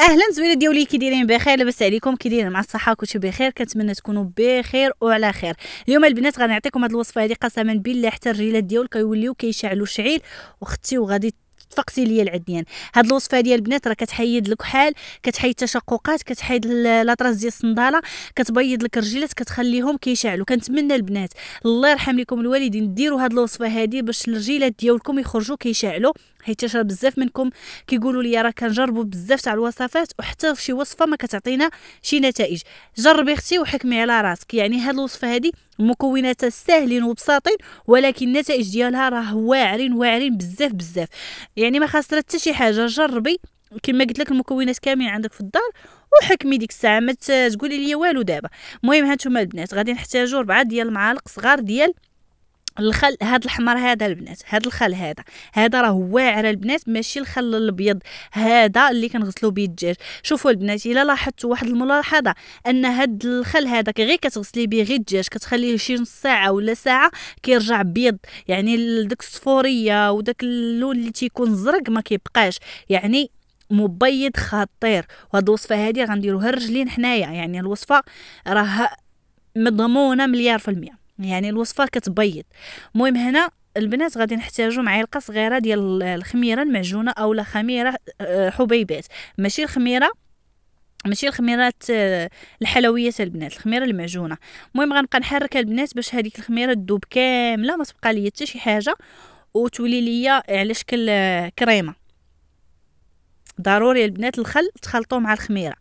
اهلا زوينه ديولي كي دايرين بخير لاباس عليكم كي دايرين مع الصحه كلشي بخير كنتمنى تكونوا بخير وعلى خير اليوم البنات غنعطيكم هاد الوصفه هادي قسما بالله حتى الرجيلات ديول كيوليو كيشعلوا الشعيل وختي وغادي تفقسي ليا العديان هاد الوصفه ديال البنات راه كتحيد الكحال كتحيد التشققات كتحيد لاطراس ديال الصنداله كتبيض لك الرجيلات كتخليهم كيشعلوا كنتمنى البنات الله يرحم لكم الوالدين ديروا هاد الوصفه هادي باش الرجيلات ديالكم يخرجوا كيشعلوا حيت راه بزاف منكم كيقولوا لي راه كنجربوا بزاف تاع الوصفات وحتى في شي وصفه ما كتعطينا شي نتائج جربي اختي وحكمي على راسك يعني هاد الوصفه هادي مكوناتها ساهلين وبساطين ولكن النتائج ديالها راه واعرين واعرين بزاف بزاف يعني ما خاسره حتى شي حاجه جربي كما قلت لك المكونات كاملين عندك في الدار وحكمي ديك الساعه ما تقولي لي والو دابا المهم هانتوما البنات غادي نحتاجو ربعة ديال المعالق صغار ديال الخل هاد الحمر هذا البنات هاد الخل هذا هذا راه واعر البنات ماشي الخل الابيض هذا اللي كنغسلو به الدجاج شوفوا البنات الا لاحظتوا واحد الملاحظه ان هاد الخل هذا غير كتغسلي به غير الدجاج كتخليه شي نص ساعه ولا ساعه كيرجع بيض يعني داك الصفوريه وداك اللون اللي تيكون زرق ما كيبقاش يعني مبيض خطير وهاد الوصفه هذه غنديروها الرجلين حنايا يعني الوصفه راه مضمونه مليار في المئه يعني الوصفه كتبيض المهم هنا البنات غادي نحتاجو معلقه صغيره ديال الخميره المعجونه اولا خميره آه، حبيبات ماشي الخميره ماشي الخميرات آه، الحلويات البنات الخميره المعجونه المهم غنبقى نحرك البنات باش هذيك الخميره تذوب كامله ما تبقى لي حتى شي حاجه وتولي ليا على شكل كريمه ضروري البنات الخل تخلطوه مع الخميره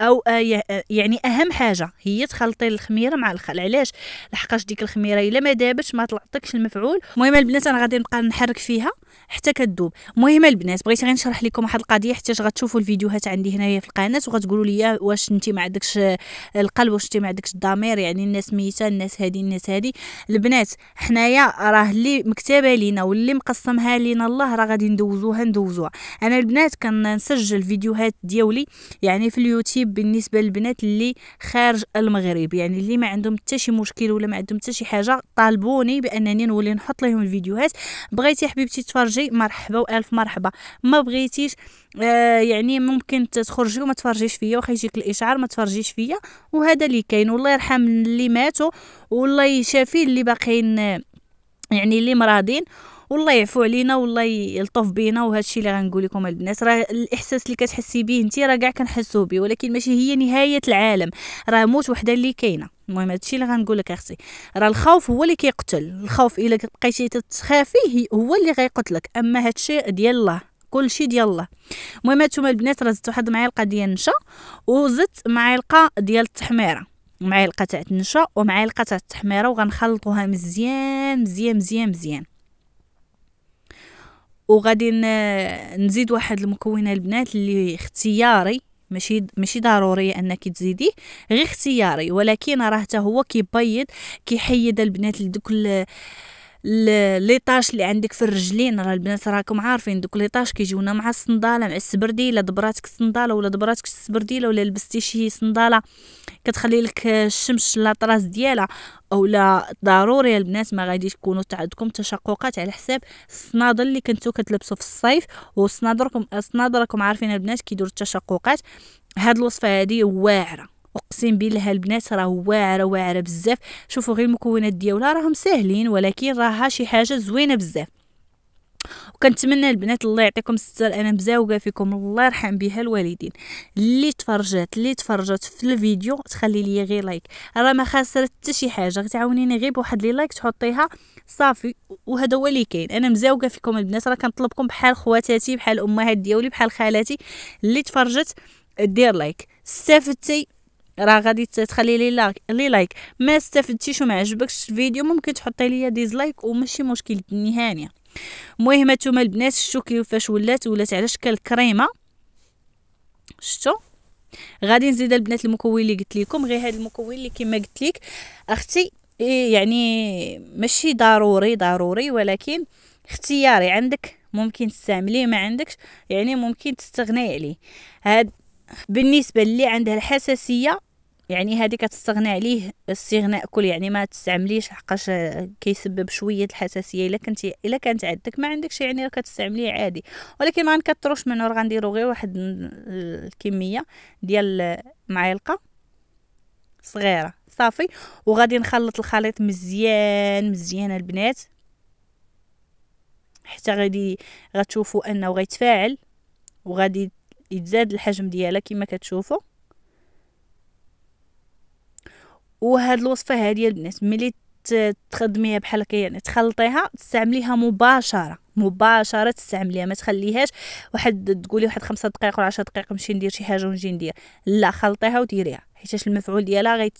او آه، آه، يعني اهم حاجه هي تخلطي الخميره مع الخل علاش لحقاش ديك الخميره الا ما دابتش ما طلعتكش المفعول المهم البنات انا غادي نبقى نحرك فيها حتى كذوب المهم البنات بغيت غير نشرح لكم واحد القضيه حتى غتشوفوا الفيديوهات عندي هنايا في القناه وغتقولوا لي واش انت ما عندكش القلب واش انت ما عندكش الضمير يعني الناس ميته الناس هادي الناس هادي البنات حنايا راه اللي مكتبه لينا واللي مقسمها لينا الله راه غادي ندوزوها ندوزوها انا البنات كنسجل فيديوهات ديالي يعني في اليوتيوب بالنسبه للبنات اللي خارج المغرب يعني اللي ما عندهم حتى شي مشكل ولا ما عندهم حتى شي حاجه طالبوني بانني نولي نحط لهم الفيديوهات بغيتي حبيبتي تفرج تفرجي مرحبا والف مرحبا ما بغيتيش آه يعني ممكن تخرجي وما تفرجيش فيا واخا يجيك الاشعار ما تفرجيش فيا وهذا اللي كاين والله يرحم اللي ماتوا والله يشافي اللي باقيين يعني اللي مرادين والله يعفو علينا والله يلطف بينا وهذا الشيء اللي غنقول لكم البنات راه الاحساس اللي كتحسي به انت راه كاع كنحسو به ولكن ماشي هي نهايه العالم راه موت وحده اللي كاينه المهم هادشي اللي غنقول لك اختي راه الخوف هو اللي كيقتل الخوف الا بقيتي تتخافي هو اللي غيقتلك اما هادشي ديال الله كلشي ديال الله المهم انتما البنات راه زدت واحد المعلقه ديال النشا وزدت معلقه ديال التحميره معلقه تاع النشا ومعلقه تاع التحميره وغنخلطوها مزيان مزيان مزيان مزيان وغادي نزيد واحد المكونه البنات اللي اختياري ماشي ماشي ضروري انك تزيديه غير اختياري ولكن راه حتى هو كيبيض كيحيد البنات لدوك طاش اللي عندك في الرجلين راه البنات راكم عارفين دوك طاش كيجيونا مع الصنداله مع السبرديله دبراتك الصنداله ولا دبراتك السبرديله ولا لبستي شي صنداله كتخلي لك الشمس لاطراس ديالها اولا ضروري البنات ما غاديش تكونوا عندكم تشققات على حساب الصنادل اللي كنتو كتلبسوا في الصيف والصنادركم الصنادركم عارفين البنات كيدور التشققات هاد الوصفه هادي واعره اقسم بالله البنات راه واعره واعره بزاف شوفوا غير المكونات ديالها راهم ساهلين ولكن راها شي حاجه زوينه بزاف وكنتمنى البنات الله يعطيكم الستر انا مزاوقه فيكم الله يرحم بها الوالدين اللي تفرجات اللي تفرجات في الفيديو تخلي لي غير لايك راه ما خاسرت حتى شي حاجه غتعاونيني غير بواحد لي لايك تحطيها صافي وهذا هو اللي كاين انا مزاوقه فيكم البنات راه كنطلبكم بحال خواتاتي بحال امهات ديالي بحال خالاتي اللي تفرجت دير لايك استفدتي راه غادي تخلي لي لايك لي لايك ما استفدتيش وما عجبكش الفيديو ممكن تحطي ليا ديزلايك وماشي مشكل نهائيا المهم هانتوما البنات شتو كيفاش ولات ولات على شكل كريمه شتو غادي نزيد البنات المكون اللي قلت لكم غير هذا المكون اللي كما قلت لك اختي إيه، يعني ماشي ضروري ضروري ولكن اختياري عندك ممكن تستعمليه ما عندكش يعني ممكن تستغني عليه هاد بالنسبة اللي عندها الحساسية يعني هذه كتستغنى عليه استغناء كل يعني ما تستعمليش حقاش كيسبب شويه الحساسيه الا كنتي الا كانت عندك ما عندكش يعني كتستعمليه عادي ولكن ما نكثروش منه راه غنديروا غير واحد الكميه ديال معلقه صغيره صافي وغادي نخلط الخليط مزيان مزيان البنات حتى غادي غتشوفوا انه غيتفاعل وغادي يتزاد الحجم ديالها كما كتشوفوا وهاد الوصفه هادي البنات ملي تخدميها بحال هكا يعني تخلطيها تستعمليها مباشره مباشره تستعمليها ما تخليهاش واحد تقولي واحد خمسة دقائق ولا 10 دقائق نمشي ندير شي حاجه ونجي ندير لا خلطيها وديريها حيتاش المفعول ديالها غادي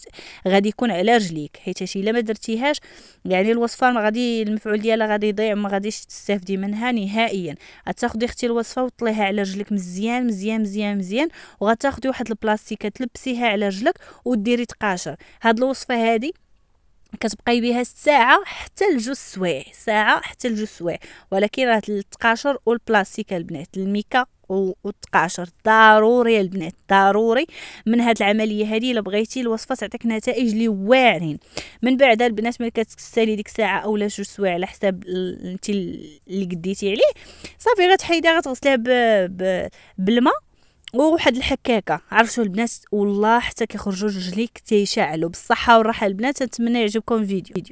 غادي يكون على رجليك حيتاش الا ما درتيهاش يعني الوصفه ما غادي المفعول ديالها غادي يضيع ما غاديش تستافدي منها نهائيا غتاخدي اختي الوصفه وطليها على رجلك مزيان مزيان مزيان مزيان وغتاخدي واحد البلاستيكه تلبسيها على رجلك وديري تقاشر هاد الوصفه هادي كتبقاي بها ساعه حتى لجوج سوايع ساعه حتى لجوج سوايع ولكن راه 13 والبلاستيك البنات الميكا والتقاشر ضروري البنات ضروري من هاد العمليه هذه الا بغيتي الوصفه تعطيك نتائج لي واعرين من بعد البنات ملي كتسالي ديك ساعه اولا جوج سوايع على حساب انت اللي قديتي عليه صافي غتحيدها غتغسليها بالماء وواحد الحكاكه عرفتوا البنات والله حتى كيخرجوا رجليك تيشعلوا بالصحه والراحه البنات نتمنى يعجبكم الفيديو